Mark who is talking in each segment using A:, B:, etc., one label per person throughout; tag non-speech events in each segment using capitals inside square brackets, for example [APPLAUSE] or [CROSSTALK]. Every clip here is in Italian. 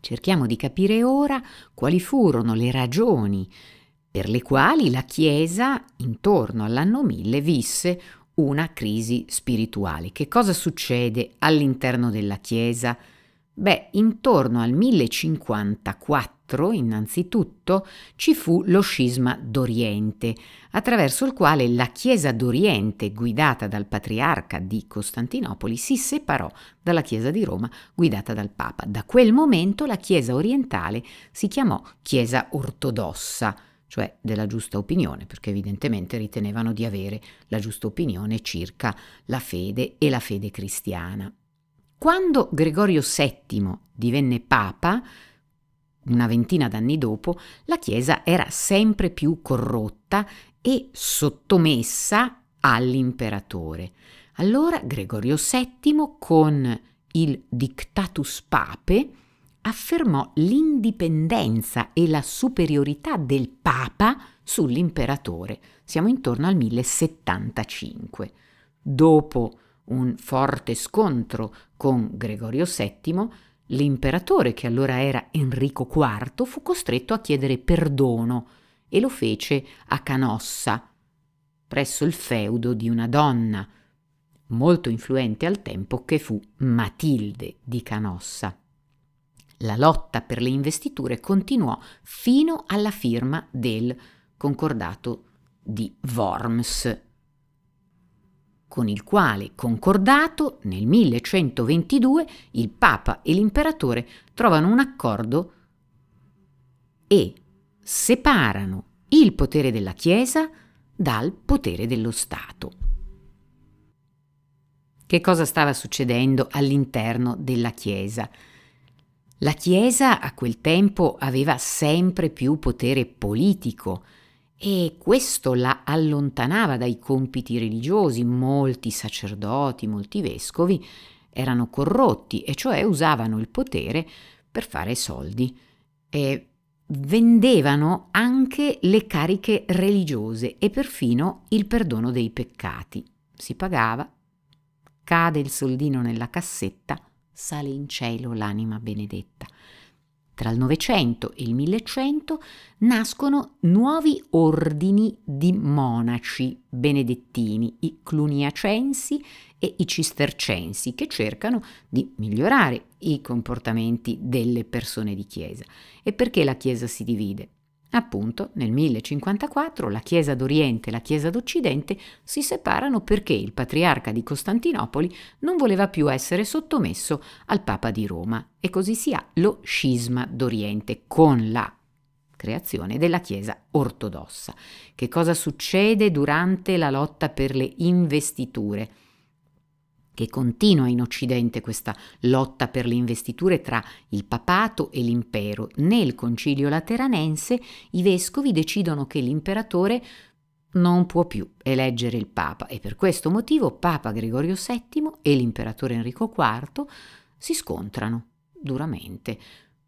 A: Cerchiamo di capire ora quali furono le ragioni per le quali la Chiesa intorno all'anno 1000 visse una crisi spirituale. Che cosa succede all'interno della Chiesa? Beh, intorno al 1054 IV, innanzitutto, ci fu lo scisma d'Oriente, attraverso il quale la Chiesa d'Oriente, guidata dal patriarca di Costantinopoli, si separò dalla Chiesa di Roma, guidata dal Papa. Da quel momento la Chiesa orientale si chiamò Chiesa ortodossa cioè della giusta opinione, perché evidentemente ritenevano di avere la giusta opinione circa la fede e la fede cristiana. Quando Gregorio VII divenne papa, una ventina d'anni dopo, la Chiesa era sempre più corrotta e sottomessa all'imperatore. Allora Gregorio VII con il Dictatus Pape affermò l'indipendenza e la superiorità del Papa sull'imperatore. Siamo intorno al 1075. Dopo un forte scontro con Gregorio VII, L'imperatore, che allora era Enrico IV, fu costretto a chiedere perdono e lo fece a Canossa, presso il feudo di una donna, molto influente al tempo, che fu Matilde di Canossa. La lotta per le investiture continuò fino alla firma del concordato di Worms con il quale, concordato nel 1122, il Papa e l'imperatore trovano un accordo e separano il potere della Chiesa dal potere dello Stato. Che cosa stava succedendo all'interno della Chiesa? La Chiesa a quel tempo aveva sempre più potere politico, e questo la allontanava dai compiti religiosi. Molti sacerdoti, molti vescovi erano corrotti e cioè usavano il potere per fare soldi e vendevano anche le cariche religiose e perfino il perdono dei peccati. Si pagava, cade il soldino nella cassetta, sale in cielo l'anima benedetta. Tra il Novecento e il Millecento nascono nuovi ordini di monaci benedettini, i cluniacensi e i cistercensi, che cercano di migliorare i comportamenti delle persone di chiesa. E perché la chiesa si divide? Appunto, nel 1054 la Chiesa d'Oriente e la Chiesa d'Occidente si separano perché il patriarca di Costantinopoli non voleva più essere sottomesso al Papa di Roma e così si ha lo scisma d'Oriente con la creazione della Chiesa ortodossa. Che cosa succede durante la lotta per le investiture? che continua in Occidente questa lotta per le investiture tra il papato e l'impero. Nel concilio lateranense i vescovi decidono che l'imperatore non può più eleggere il papa e per questo motivo Papa Gregorio VII e l'imperatore Enrico IV si scontrano duramente.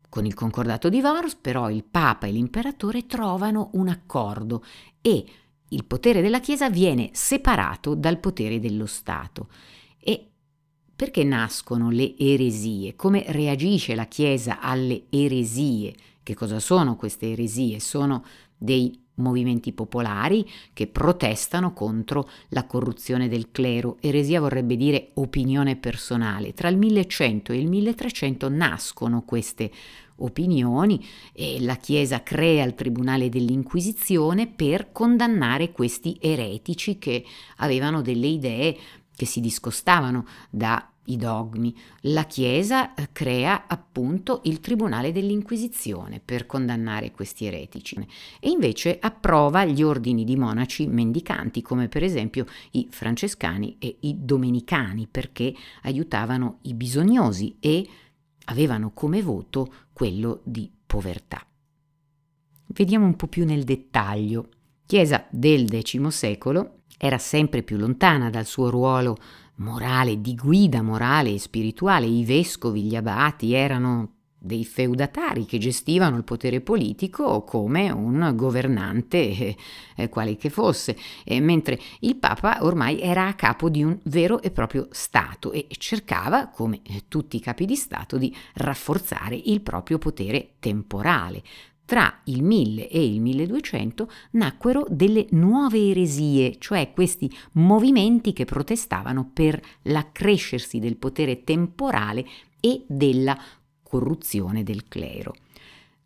A: Con il concordato di Vars però il papa e l'imperatore trovano un accordo e il potere della Chiesa viene separato dal potere dello Stato perché nascono le eresie? Come reagisce la Chiesa alle eresie? Che cosa sono queste eresie? Sono dei movimenti popolari che protestano contro la corruzione del clero. Eresia vorrebbe dire opinione personale. Tra il 1100 e il 1300 nascono queste opinioni e la Chiesa crea il Tribunale dell'Inquisizione per condannare questi eretici che avevano delle idee che si discostavano da i dogmi. La Chiesa eh, crea appunto il Tribunale dell'Inquisizione per condannare questi eretici e invece approva gli ordini di monaci mendicanti come per esempio i francescani e i domenicani perché aiutavano i bisognosi e avevano come voto quello di povertà. Vediamo un po' più nel dettaglio. Chiesa del X secolo era sempre più lontana dal suo ruolo morale, di guida morale e spirituale. I vescovi, gli abati erano dei feudatari che gestivano il potere politico come un governante eh, quale che fosse, eh, mentre il Papa ormai era a capo di un vero e proprio Stato e cercava, come tutti i capi di Stato, di rafforzare il proprio potere temporale. Tra il 1000 e il 1200 nacquero delle nuove eresie, cioè questi movimenti che protestavano per l'accrescersi del potere temporale e della corruzione del clero.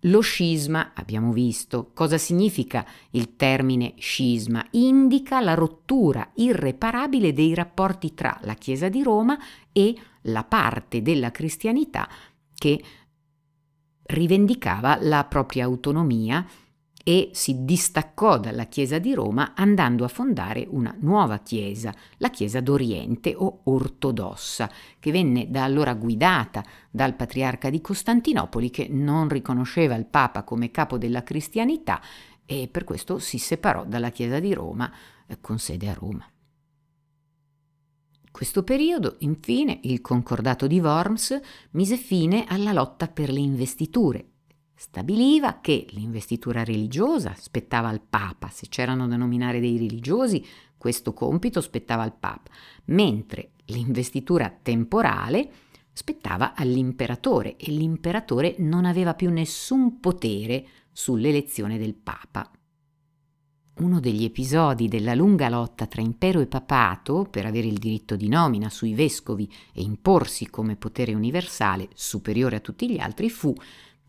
A: Lo scisma, abbiamo visto, cosa significa il termine scisma? Indica la rottura irreparabile dei rapporti tra la Chiesa di Roma e la parte della cristianità che rivendicava la propria autonomia e si distaccò dalla Chiesa di Roma andando a fondare una nuova Chiesa, la Chiesa d'Oriente o ortodossa, che venne da allora guidata dal patriarca di Costantinopoli che non riconosceva il Papa come capo della cristianità e per questo si separò dalla Chiesa di Roma eh, con sede a Roma. Questo periodo, infine, il concordato di Worms mise fine alla lotta per le investiture. Stabiliva che l'investitura religiosa spettava al Papa, se c'erano da nominare dei religiosi, questo compito spettava al Papa, mentre l'investitura temporale spettava all'imperatore e l'imperatore non aveva più nessun potere sull'elezione del Papa uno degli episodi della lunga lotta tra impero e papato per avere il diritto di nomina sui vescovi e imporsi come potere universale superiore a tutti gli altri fu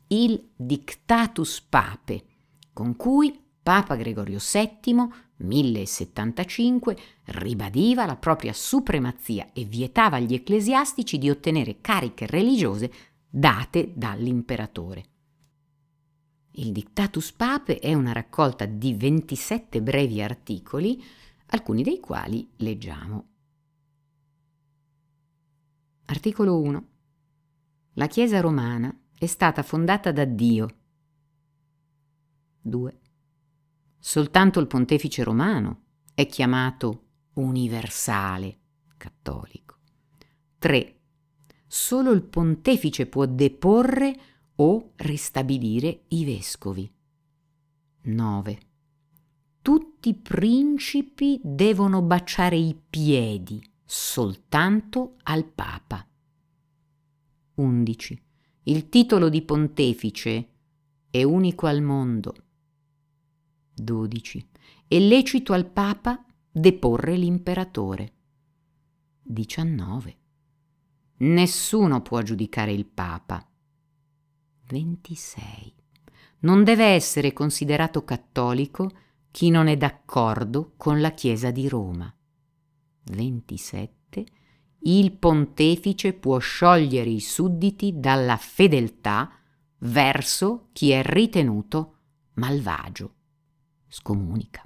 A: il Dictatus Pape, con cui Papa Gregorio VII 1075 ribadiva la propria supremazia e vietava agli ecclesiastici di ottenere cariche religiose date dall'imperatore. Il Dictatus Pape è una raccolta di 27 brevi articoli, alcuni dei quali leggiamo. Articolo 1. La Chiesa romana è stata fondata da Dio. 2. Soltanto il pontefice romano è chiamato universale cattolico. 3. Solo il pontefice può deporre o ristabilire i vescovi. 9. Tutti i principi devono baciare i piedi soltanto al Papa. 11. Il titolo di pontefice è unico al mondo. 12. È lecito al Papa deporre l'imperatore. 19. Nessuno può giudicare il Papa 26. Non deve essere considerato cattolico chi non è d'accordo con la Chiesa di Roma. 27. Il pontefice può sciogliere i sudditi dalla fedeltà verso chi è ritenuto malvagio. Scomunica.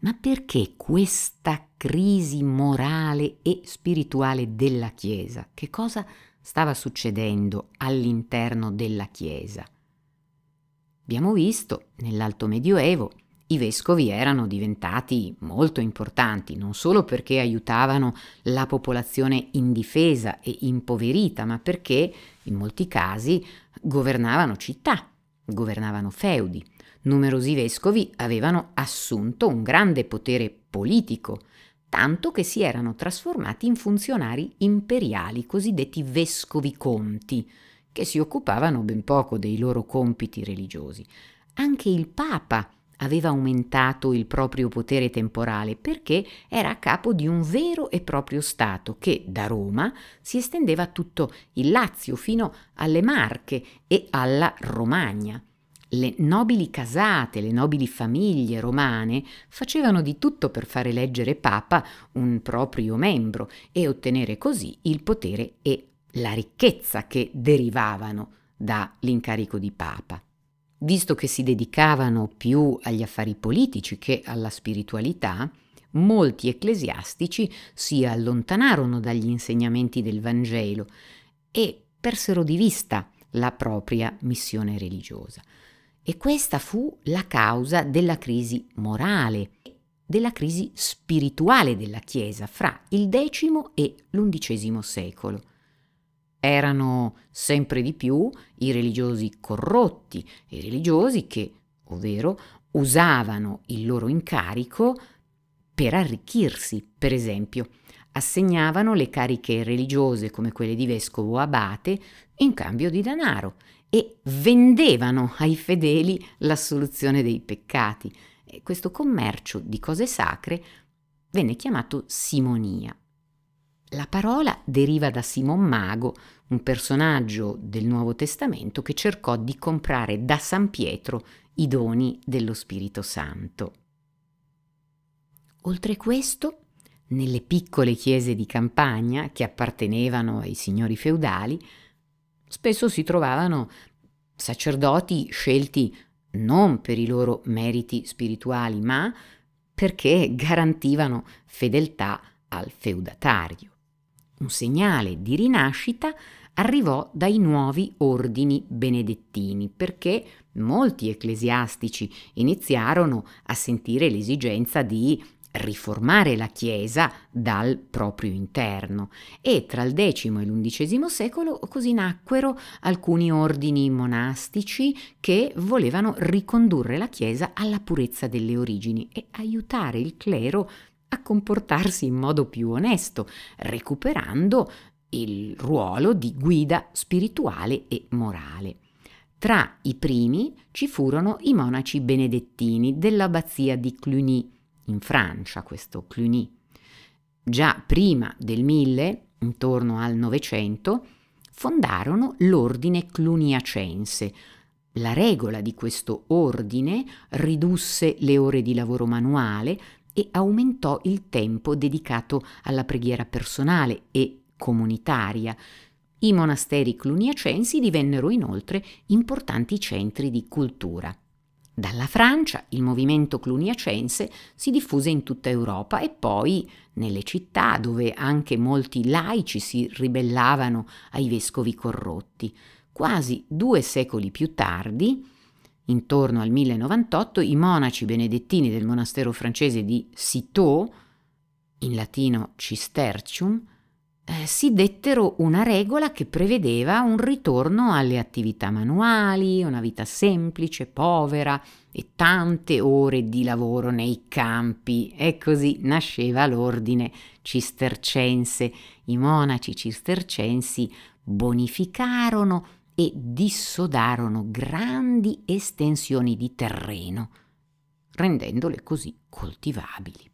A: Ma perché questa crisi morale e spirituale della Chiesa? Che cosa stava succedendo all'interno della Chiesa. Abbiamo visto, nell'Alto Medioevo, i vescovi erano diventati molto importanti, non solo perché aiutavano la popolazione indifesa e impoverita, ma perché in molti casi governavano città, governavano feudi. Numerosi vescovi avevano assunto un grande potere politico, tanto che si erano trasformati in funzionari imperiali, cosiddetti vescovi conti, che si occupavano ben poco dei loro compiti religiosi. Anche il Papa aveva aumentato il proprio potere temporale perché era a capo di un vero e proprio Stato che da Roma si estendeva tutto il Lazio fino alle Marche e alla Romagna. Le nobili casate, le nobili famiglie romane facevano di tutto per fare eleggere papa un proprio membro e ottenere così il potere e la ricchezza che derivavano dall'incarico di papa. Visto che si dedicavano più agli affari politici che alla spiritualità, molti ecclesiastici si allontanarono dagli insegnamenti del Vangelo e persero di vista la propria missione religiosa. E questa fu la causa della crisi morale, della crisi spirituale della Chiesa fra il X e l'XI secolo. Erano sempre di più i religiosi corrotti, i religiosi che, ovvero, usavano il loro incarico per arricchirsi, per esempio, assegnavano le cariche religiose come quelle di vescovo o abate in cambio di denaro e vendevano ai fedeli l'assoluzione dei peccati. E questo commercio di cose sacre venne chiamato simonia. La parola deriva da Simon Mago, un personaggio del Nuovo Testamento che cercò di comprare da San Pietro i doni dello Spirito Santo. Oltre questo, nelle piccole chiese di campagna che appartenevano ai signori feudali, spesso si trovavano sacerdoti scelti non per i loro meriti spirituali, ma perché garantivano fedeltà al feudatario. Un segnale di rinascita arrivò dai nuovi ordini benedettini, perché molti ecclesiastici iniziarono a sentire l'esigenza di riformare la Chiesa dal proprio interno e tra il X e l'XI secolo così nacquero alcuni ordini monastici che volevano ricondurre la Chiesa alla purezza delle origini e aiutare il clero a comportarsi in modo più onesto, recuperando il ruolo di guida spirituale e morale. Tra i primi ci furono i monaci benedettini dell'abbazia di Cluny, in Francia, questo Cluny. Già prima del 1000, intorno al Novecento, fondarono l'ordine cluniacense. La regola di questo ordine ridusse le ore di lavoro manuale e aumentò il tempo dedicato alla preghiera personale e comunitaria. I monasteri cluniacensi divennero inoltre importanti centri di cultura. Dalla Francia il movimento cluniacense si diffuse in tutta Europa e poi nelle città dove anche molti laici si ribellavano ai vescovi corrotti. Quasi due secoli più tardi, intorno al 1098, i monaci benedettini del monastero francese di Citeaux, in latino Cistercium, eh, si dettero una regola che prevedeva un ritorno alle attività manuali, una vita semplice, povera e tante ore di lavoro nei campi. E così nasceva l'ordine cistercense. I monaci cistercensi bonificarono e dissodarono grandi estensioni di terreno, rendendole così coltivabili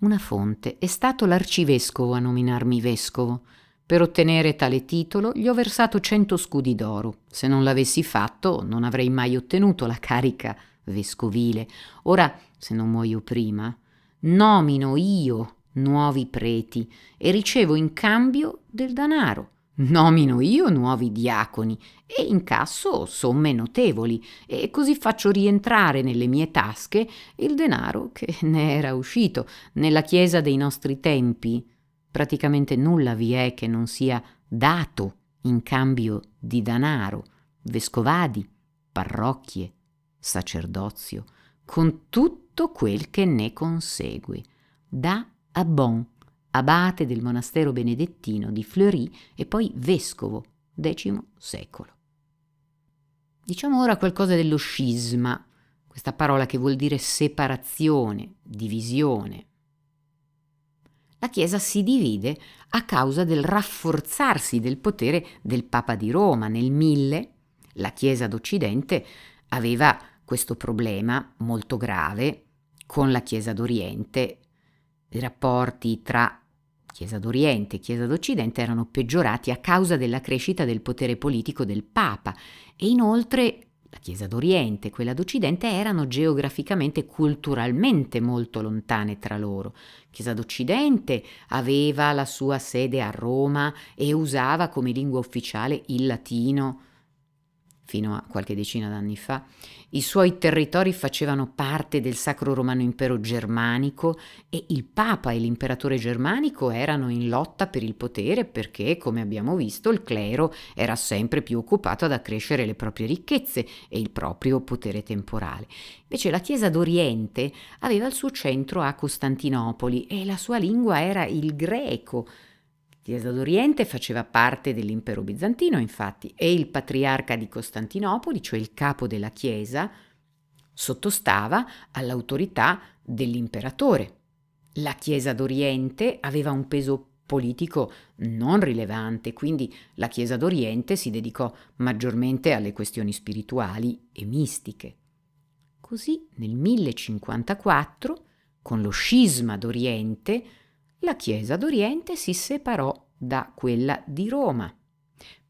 A: una fonte, è stato l'arcivescovo a nominarmi vescovo. Per ottenere tale titolo gli ho versato cento scudi d'oro. Se non l'avessi fatto non avrei mai ottenuto la carica vescovile. Ora, se non muoio prima, nomino io nuovi preti e ricevo in cambio del danaro. Nomino io nuovi diaconi e incasso somme notevoli e così faccio rientrare nelle mie tasche il denaro che [LAUGHS] ne era uscito nella Chiesa dei nostri tempi. Praticamente nulla vi è che non sia dato in cambio di denaro, vescovadi, parrocchie, sacerdozio, con tutto quel che ne consegue. Da a bon abate del monastero benedettino di Fleury e poi vescovo, X secolo. Diciamo ora qualcosa dello scisma, questa parola che vuol dire separazione, divisione. La Chiesa si divide a causa del rafforzarsi del potere del Papa di Roma nel 1000. La Chiesa d'Occidente aveva questo problema molto grave con la Chiesa d'Oriente, i rapporti tra Chiesa d'Oriente e Chiesa d'Occidente erano peggiorati a causa della crescita del potere politico del Papa e inoltre la Chiesa d'Oriente e quella d'Occidente erano geograficamente e culturalmente molto lontane tra loro. Chiesa d'Occidente aveva la sua sede a Roma e usava come lingua ufficiale il latino fino a qualche decina d'anni fa, i suoi territori facevano parte del Sacro Romano Impero Germanico e il Papa e l'imperatore germanico erano in lotta per il potere perché, come abbiamo visto, il clero era sempre più occupato ad accrescere le proprie ricchezze e il proprio potere temporale. Invece la Chiesa d'Oriente aveva il suo centro a Costantinopoli e la sua lingua era il greco, Chiesa d'Oriente faceva parte dell'impero bizantino, infatti, e il patriarca di Costantinopoli, cioè il capo della Chiesa, sottostava all'autorità dell'imperatore. La Chiesa d'Oriente aveva un peso politico non rilevante, quindi la Chiesa d'Oriente si dedicò maggiormente alle questioni spirituali e mistiche. Così nel 1054, con lo scisma d'Oriente, la Chiesa d'Oriente si separò da quella di Roma,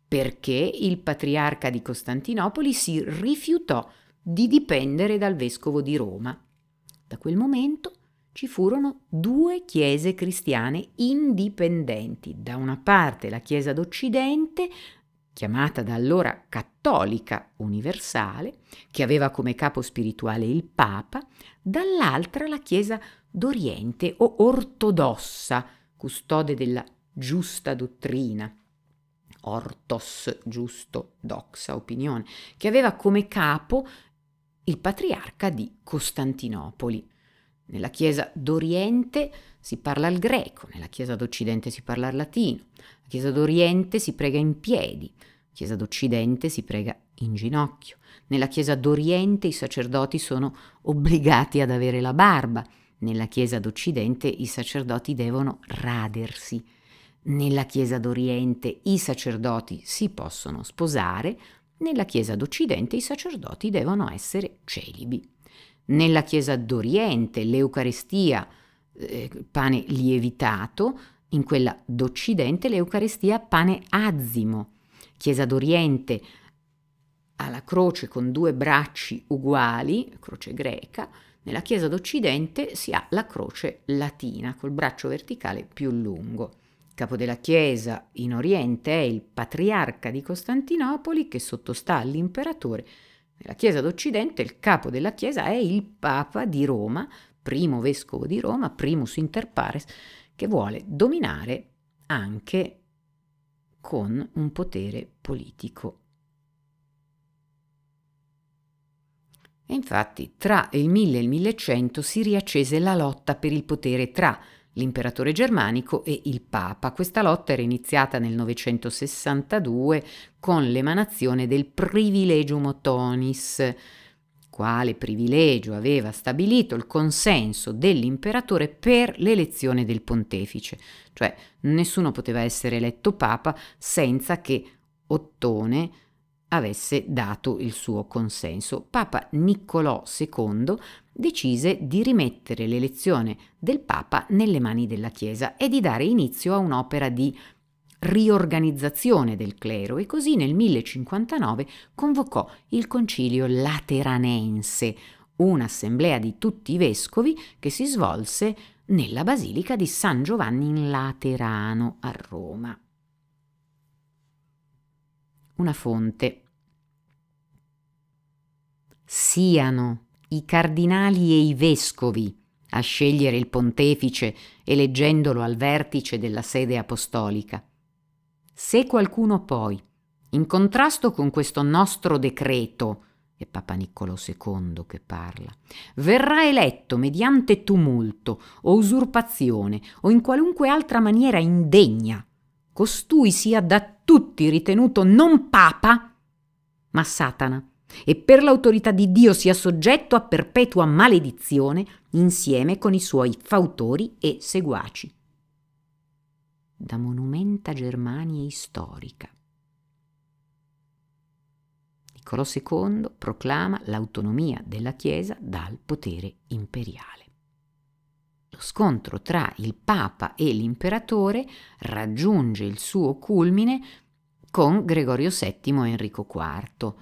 A: perché il patriarca di Costantinopoli si rifiutò di dipendere dal vescovo di Roma. Da quel momento ci furono due chiese cristiane indipendenti. Da una parte la Chiesa d'Occidente, chiamata da allora cattolica universale, che aveva come capo spirituale il Papa, dall'altra la Chiesa d'Oriente o ortodossa, custode della giusta dottrina, ortos, giusto, doxa, opinione, che aveva come capo il patriarca di Costantinopoli. Nella Chiesa d'Oriente si parla il greco, nella Chiesa d'Occidente si parla il latino, la Chiesa d'Oriente si prega in piedi, la Chiesa d'Occidente si prega in ginocchio, nella Chiesa d'Oriente i sacerdoti sono obbligati ad avere la barba, nella Chiesa d'Occidente i sacerdoti devono radersi. Nella Chiesa d'Oriente i sacerdoti si possono sposare, nella Chiesa d'Occidente i sacerdoti devono essere celibi. Nella Chiesa d'Oriente l'Eucaristia, eh, pane lievitato, in quella d'Occidente l'Eucaristia, pane azimo. Chiesa d'Oriente ha la croce con due bracci uguali, croce greca, nella chiesa d'Occidente si ha la croce latina col braccio verticale più lungo. Il capo della chiesa in Oriente è il patriarca di Costantinopoli che sottostà all'imperatore. Nella chiesa d'Occidente il capo della chiesa è il papa di Roma, primo vescovo di Roma, primus inter pares, che vuole dominare anche con un potere politico E infatti tra il 1000 e il 1100 si riaccese la lotta per il potere tra l'imperatore germanico e il papa. Questa lotta era iniziata nel 962 con l'emanazione del privilegium otonis, quale privilegio aveva stabilito il consenso dell'imperatore per l'elezione del pontefice, cioè nessuno poteva essere eletto papa senza che Ottone avesse dato il suo consenso. Papa Niccolò II decise di rimettere l'elezione del Papa nelle mani della Chiesa e di dare inizio a un'opera di riorganizzazione del clero e così nel 1059 convocò il concilio lateranense, un'assemblea di tutti i vescovi che si svolse nella basilica di San Giovanni in Laterano a Roma una fonte. Siano i cardinali e i vescovi a scegliere il pontefice eleggendolo al vertice della sede apostolica. Se qualcuno poi, in contrasto con questo nostro decreto, è Papa Niccolò II che parla, verrà eletto mediante tumulto o usurpazione o in qualunque altra maniera indegna costui sia da tutti ritenuto non papa, ma Satana, e per l'autorità di Dio sia soggetto a perpetua maledizione insieme con i suoi fautori e seguaci. Da Monumenta Germania Storica. Niccolò II proclama l'autonomia della Chiesa dal potere imperiale lo scontro tra il Papa e l'imperatore raggiunge il suo culmine con Gregorio VII e Enrico IV.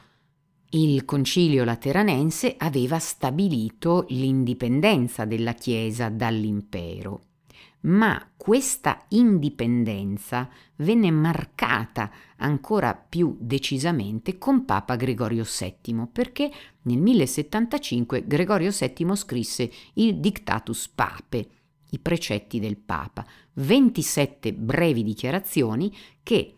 A: Il concilio lateranense aveva stabilito l'indipendenza della Chiesa dall'impero ma questa indipendenza venne marcata ancora più decisamente con Papa Gregorio VII, perché nel 1075 Gregorio VII scrisse il Dictatus Pape, i precetti del Papa, 27 brevi dichiarazioni che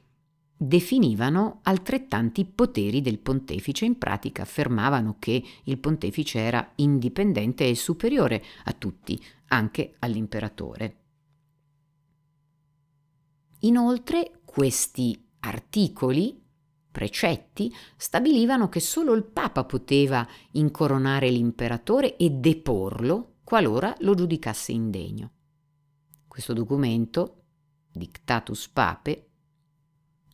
A: definivano altrettanti poteri del pontefice, in pratica affermavano che il pontefice era indipendente e superiore a tutti, anche all'imperatore. Inoltre questi articoli, precetti, stabilivano che solo il Papa poteva incoronare l'imperatore e deporlo qualora lo giudicasse indegno. Questo documento, Dictatus Pape,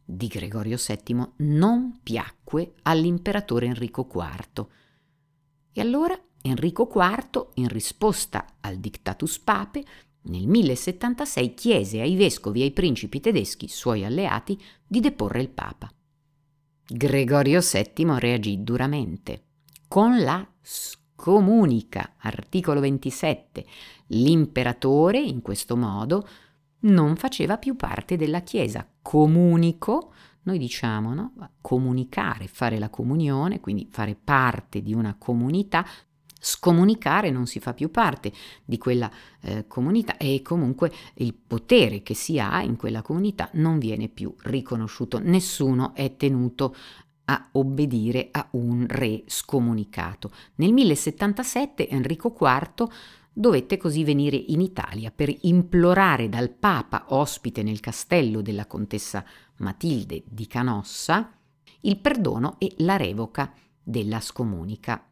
A: di Gregorio VII non piacque all'imperatore Enrico IV. E allora Enrico IV, in risposta al Dictatus Pape, nel 1076 chiese ai vescovi e ai principi tedeschi, suoi alleati, di deporre il Papa. Gregorio VII reagì duramente, con la scomunica, articolo 27. L'imperatore, in questo modo, non faceva più parte della Chiesa. Comunico, noi diciamo, no? comunicare, fare la comunione, quindi fare parte di una comunità, scomunicare non si fa più parte di quella eh, comunità e comunque il potere che si ha in quella comunità non viene più riconosciuto, nessuno è tenuto a obbedire a un re scomunicato. Nel 1077 Enrico IV dovette così venire in Italia per implorare dal Papa, ospite nel castello della contessa Matilde di Canossa, il perdono e la revoca della scomunica.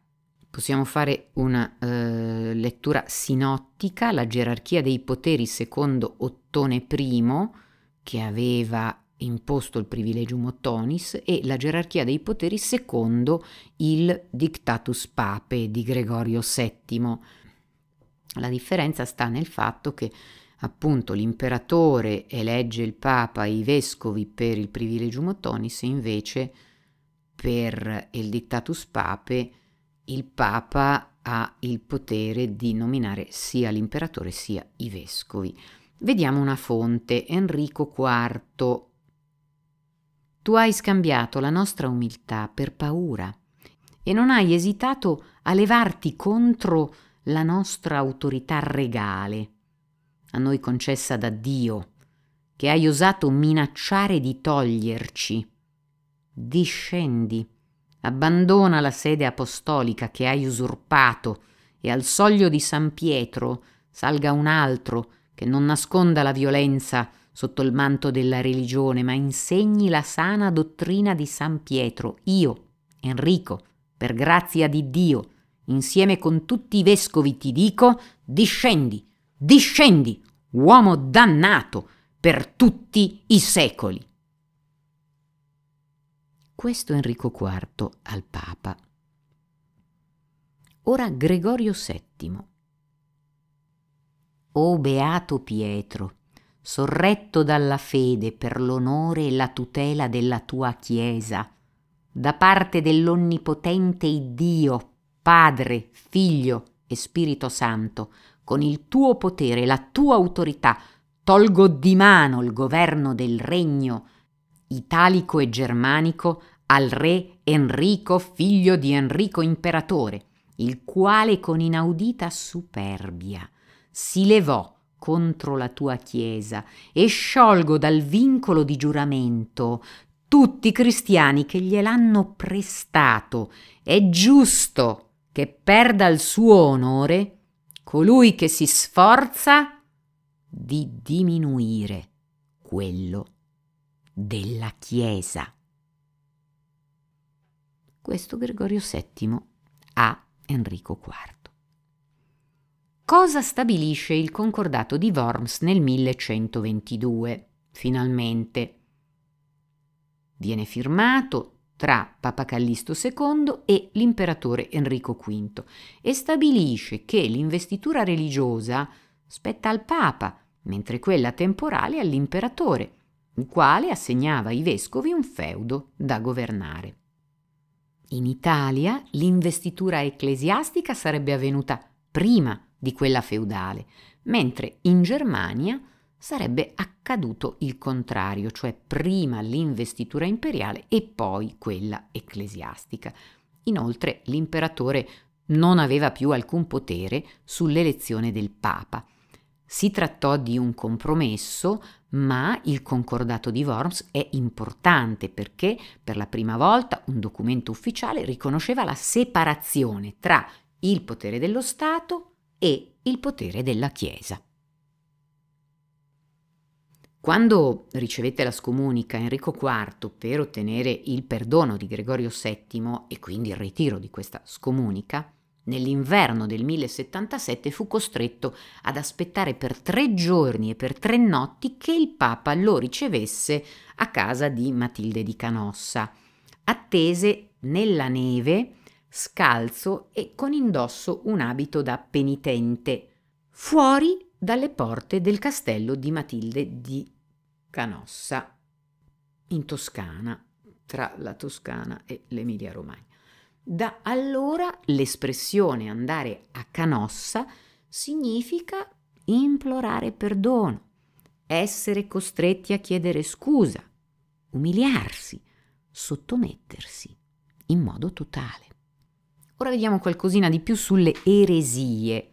A: Possiamo fare una eh, lettura sinottica, la gerarchia dei poteri secondo Ottone I, che aveva imposto il privilegium ottonis, e la gerarchia dei poteri secondo il Dictatus Pape di Gregorio VII. La differenza sta nel fatto che appunto l'imperatore elegge il Papa e i vescovi per il privilegium ottonis e invece per il Dictatus Pape il Papa ha il potere di nominare sia l'imperatore sia i vescovi. Vediamo una fonte, Enrico IV. Tu hai scambiato la nostra umiltà per paura e non hai esitato a levarti contro la nostra autorità regale, a noi concessa da Dio, che hai osato minacciare di toglierci. Discendi abbandona la sede apostolica che hai usurpato e al soglio di San Pietro salga un altro che non nasconda la violenza sotto il manto della religione, ma insegni la sana dottrina di San Pietro, io, Enrico, per grazia di Dio, insieme con tutti i vescovi ti dico, discendi, discendi, uomo dannato, per tutti i secoli questo Enrico IV al Papa. Ora Gregorio VII. O beato Pietro, sorretto dalla fede per l'onore e la tutela della tua Chiesa, da parte dell'Onnipotente Iddio, Padre, Figlio e Spirito Santo, con il tuo potere e la tua autorità, tolgo di mano il governo del regno italico e germanico al re Enrico, figlio di Enrico imperatore, il quale con inaudita superbia si levò contro la tua Chiesa e sciolgo dal vincolo di giuramento tutti i cristiani che gliel'hanno prestato. È giusto che perda il suo onore colui che si sforza di diminuire quello della Chiesa questo Gregorio VII a Enrico IV. Cosa stabilisce il concordato di Worms nel 1122, finalmente? Viene firmato tra Papa Callisto II e l'imperatore Enrico V e stabilisce che l'investitura religiosa spetta al Papa, mentre quella temporale all'imperatore, il quale assegnava ai vescovi un feudo da governare. In Italia l'investitura ecclesiastica sarebbe avvenuta prima di quella feudale, mentre in Germania sarebbe accaduto il contrario, cioè prima l'investitura imperiale e poi quella ecclesiastica. Inoltre l'imperatore non aveva più alcun potere sull'elezione del papa. Si trattò di un compromesso ma il concordato di Worms è importante perché per la prima volta un documento ufficiale riconosceva la separazione tra il potere dello Stato e il potere della Chiesa. Quando ricevette la scomunica Enrico IV per ottenere il perdono di Gregorio VII e quindi il ritiro di questa scomunica, Nell'inverno del 1077 fu costretto ad aspettare per tre giorni e per tre notti che il Papa lo ricevesse a casa di Matilde di Canossa. Attese nella neve, scalzo e con indosso un abito da penitente, fuori dalle porte del castello di Matilde di Canossa, in Toscana, tra la Toscana e l'Emilia Romagna. Da allora l'espressione andare a canossa significa implorare perdono, essere costretti a chiedere scusa, umiliarsi, sottomettersi in modo totale. Ora vediamo qualcosina di più sulle eresie.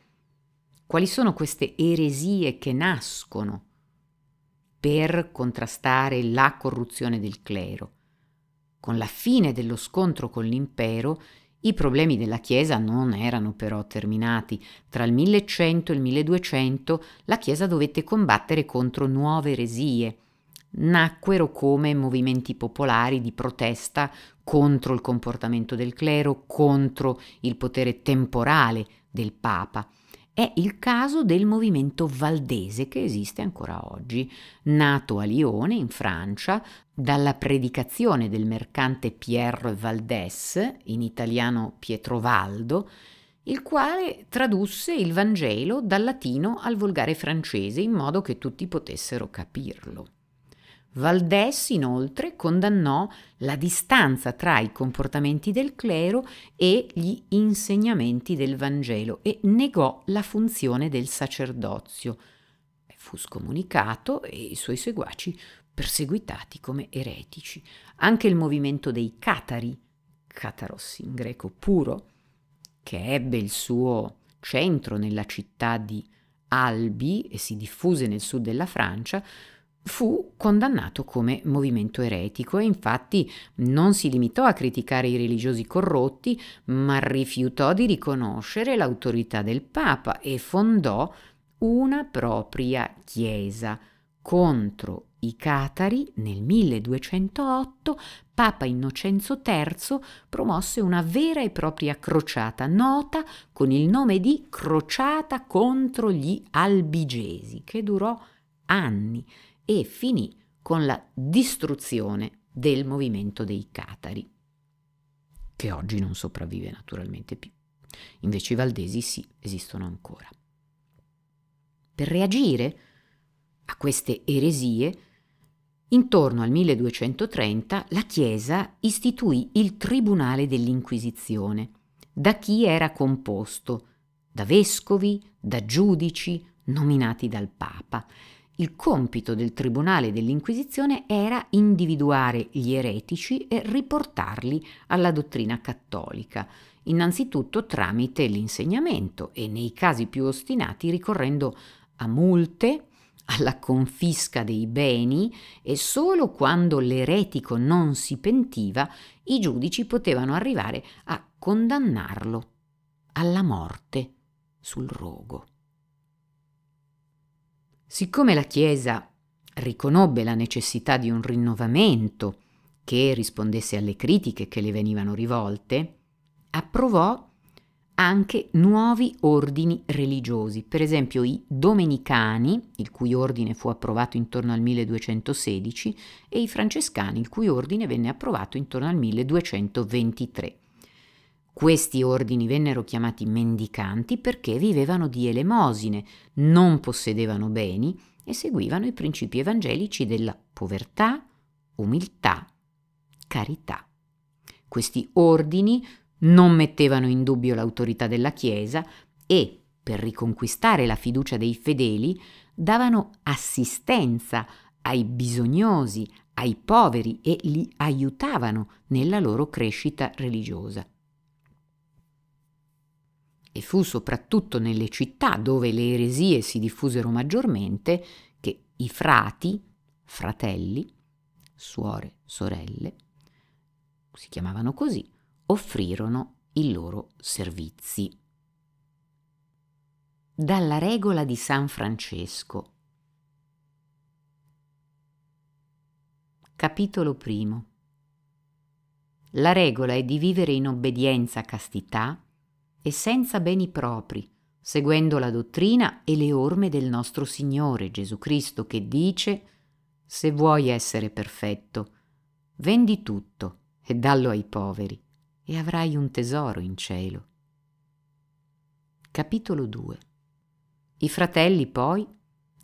A: Quali sono queste eresie che nascono per contrastare la corruzione del clero? Con la fine dello scontro con l'impero, i problemi della Chiesa non erano però terminati. Tra il 1100 e il 1200 la Chiesa dovette combattere contro nuove eresie. Nacquero come movimenti popolari di protesta contro il comportamento del clero, contro il potere temporale del Papa. È il caso del movimento valdese che esiste ancora oggi, nato a Lione, in Francia, dalla predicazione del mercante Pierre Valdès, in italiano Pietro Valdo, il quale tradusse il Vangelo dal latino al volgare francese in modo che tutti potessero capirlo. Valdès inoltre condannò la distanza tra i comportamenti del clero e gli insegnamenti del Vangelo e negò la funzione del sacerdozio. Fu scomunicato e i suoi seguaci perseguitati come eretici. Anche il movimento dei catari, cataros in greco puro, che ebbe il suo centro nella città di Albi e si diffuse nel sud della Francia, Fu condannato come movimento eretico e infatti non si limitò a criticare i religiosi corrotti, ma rifiutò di riconoscere l'autorità del Papa e fondò una propria chiesa contro i catari nel 1208 Papa Innocenzo III promosse una vera e propria crociata nota con il nome di Crociata contro gli Albigesi, che durò anni e finì con la distruzione del movimento dei catari, che oggi non sopravvive naturalmente più. Invece i valdesi sì, esistono ancora. Per reagire a queste eresie, intorno al 1230 la Chiesa istituì il Tribunale dell'Inquisizione, da chi era composto? Da vescovi, da giudici nominati dal Papa, il compito del Tribunale dell'Inquisizione era individuare gli eretici e riportarli alla dottrina cattolica, innanzitutto tramite l'insegnamento e nei casi più ostinati ricorrendo a multe, alla confisca dei beni e solo quando l'eretico non si pentiva i giudici potevano arrivare a condannarlo alla morte sul rogo. Siccome la Chiesa riconobbe la necessità di un rinnovamento che rispondesse alle critiche che le venivano rivolte, approvò anche nuovi ordini religiosi, per esempio i Domenicani, il cui ordine fu approvato intorno al 1216, e i Francescani, il cui ordine venne approvato intorno al 1223. Questi ordini vennero chiamati mendicanti perché vivevano di elemosine, non possedevano beni e seguivano i principi evangelici della povertà, umiltà, carità. Questi ordini non mettevano in dubbio l'autorità della Chiesa e, per riconquistare la fiducia dei fedeli, davano assistenza ai bisognosi, ai poveri e li aiutavano nella loro crescita religiosa e fu soprattutto nelle città dove le eresie si diffusero maggiormente che i frati, fratelli, suore, sorelle, si chiamavano così, offrirono i loro servizi. Dalla regola di San Francesco. Capitolo primo. La regola è di vivere in obbedienza a castità, e senza beni propri, seguendo la dottrina e le orme del nostro Signore Gesù Cristo che dice Se vuoi essere perfetto, vendi tutto e dallo ai poveri e avrai un tesoro in cielo. Capitolo 2 I fratelli poi,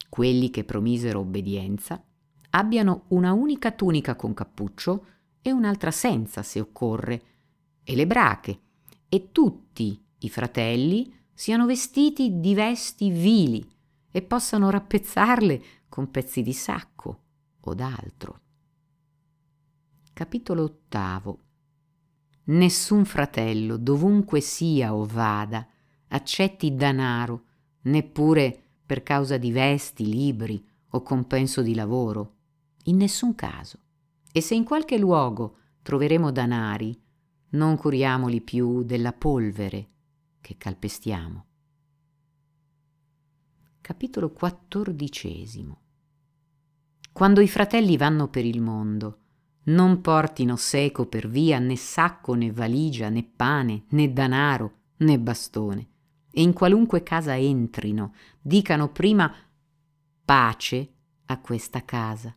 A: quelli che promisero obbedienza, abbiano una unica tunica con cappuccio e un'altra senza se occorre, e le brache, e tutti i fratelli siano vestiti di vesti vili e possano rappezzarle con pezzi di sacco o d'altro. Capitolo ottavo. Nessun fratello, dovunque sia o vada, accetti danaro, neppure per causa di vesti, libri o compenso di lavoro, in nessun caso. E se in qualche luogo troveremo danari, non curiamoli più della polvere che calpestiamo. Capitolo XIV Quando i fratelli vanno per il mondo, non portino seco per via né sacco né valigia né pane né danaro né bastone, e in qualunque casa entrino, dicano prima pace a questa casa.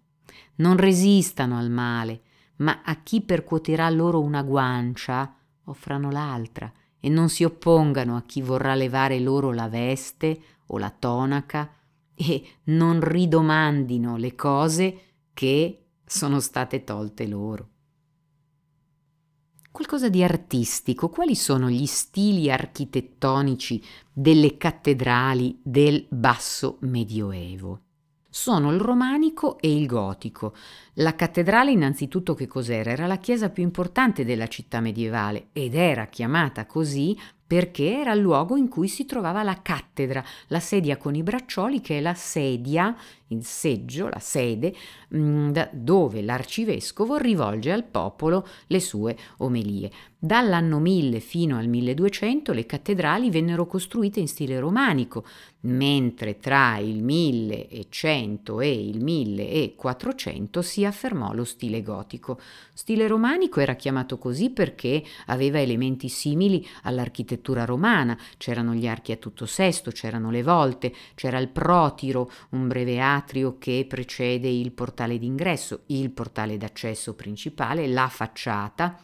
A: Non resistano al male, ma a chi percuoterà loro una guancia, offrano l'altra, e non si oppongano a chi vorrà levare loro la veste o la tonaca e non ridomandino le cose che sono state tolte loro. Qualcosa di artistico, quali sono gli stili architettonici delle cattedrali del basso medioevo? sono il romanico e il gotico. La cattedrale innanzitutto che cos'era? Era la chiesa più importante della città medievale ed era chiamata così perché era il luogo in cui si trovava la cattedra, la sedia con i braccioli che è la sedia il seggio, la sede, mm, dove l'arcivescovo rivolge al popolo le sue omelie. Dall'anno 1000 fino al 1200 le cattedrali vennero costruite in stile romanico, mentre tra il 1100 e il 1400 si affermò lo stile gotico. Stile romanico era chiamato così perché aveva elementi simili all'architettura romana, c'erano gli archi a tutto sesto, c'erano le volte, c'era il protiro, un breve atto, atrio che precede il portale d'ingresso, il portale d'accesso principale, la facciata,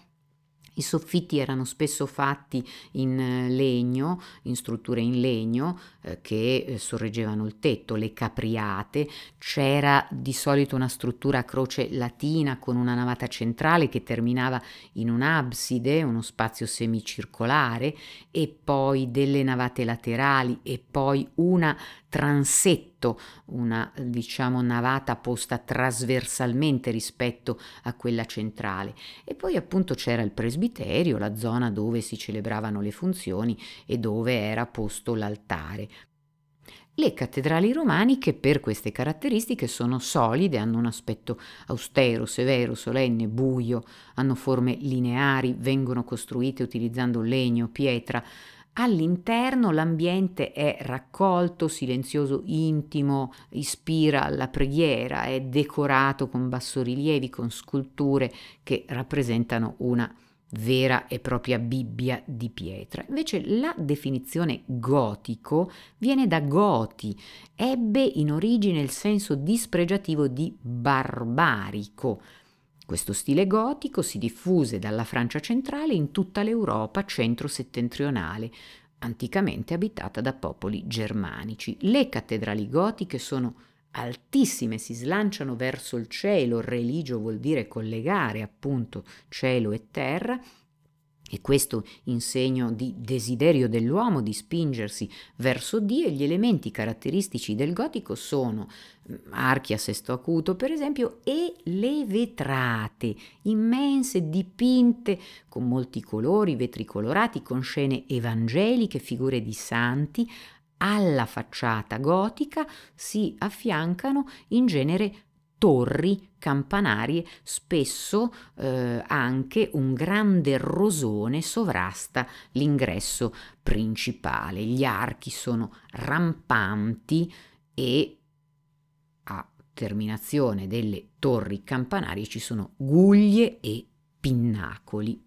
A: i soffitti erano spesso fatti in eh, legno, in strutture in legno, eh, che eh, sorreggevano il tetto, le capriate, c'era di solito una struttura a croce latina con una navata centrale che terminava in un'abside, uno spazio semicircolare e poi delle navate laterali e poi una transetto, una diciamo navata posta trasversalmente rispetto a quella centrale. E poi appunto c'era il presbiterio, la zona dove si celebravano le funzioni e dove era posto l'altare le cattedrali romaniche per queste caratteristiche sono solide, hanno un aspetto austero, severo, solenne, buio, hanno forme lineari, vengono costruite utilizzando legno, pietra. All'interno l'ambiente è raccolto, silenzioso, intimo, ispira alla preghiera, è decorato con bassorilievi, con sculture che rappresentano una vera e propria Bibbia di pietra. Invece la definizione gotico viene da goti, ebbe in origine il senso dispregiativo di barbarico. Questo stile gotico si diffuse dalla Francia centrale in tutta l'Europa centro-settentrionale, anticamente abitata da popoli germanici. Le cattedrali gotiche sono altissime si slanciano verso il cielo, religio vuol dire collegare appunto cielo e terra, e questo in segno di desiderio dell'uomo di spingersi verso Dio, gli elementi caratteristici del gotico sono mm, archi a sesto acuto, per esempio, e le vetrate, immense, dipinte con molti colori, vetri colorati, con scene evangeliche, figure di santi, alla facciata gotica si affiancano in genere torri campanarie, spesso eh, anche un grande rosone sovrasta l'ingresso principale. Gli archi sono rampanti e a terminazione delle torri campanarie ci sono guglie e pinnacoli.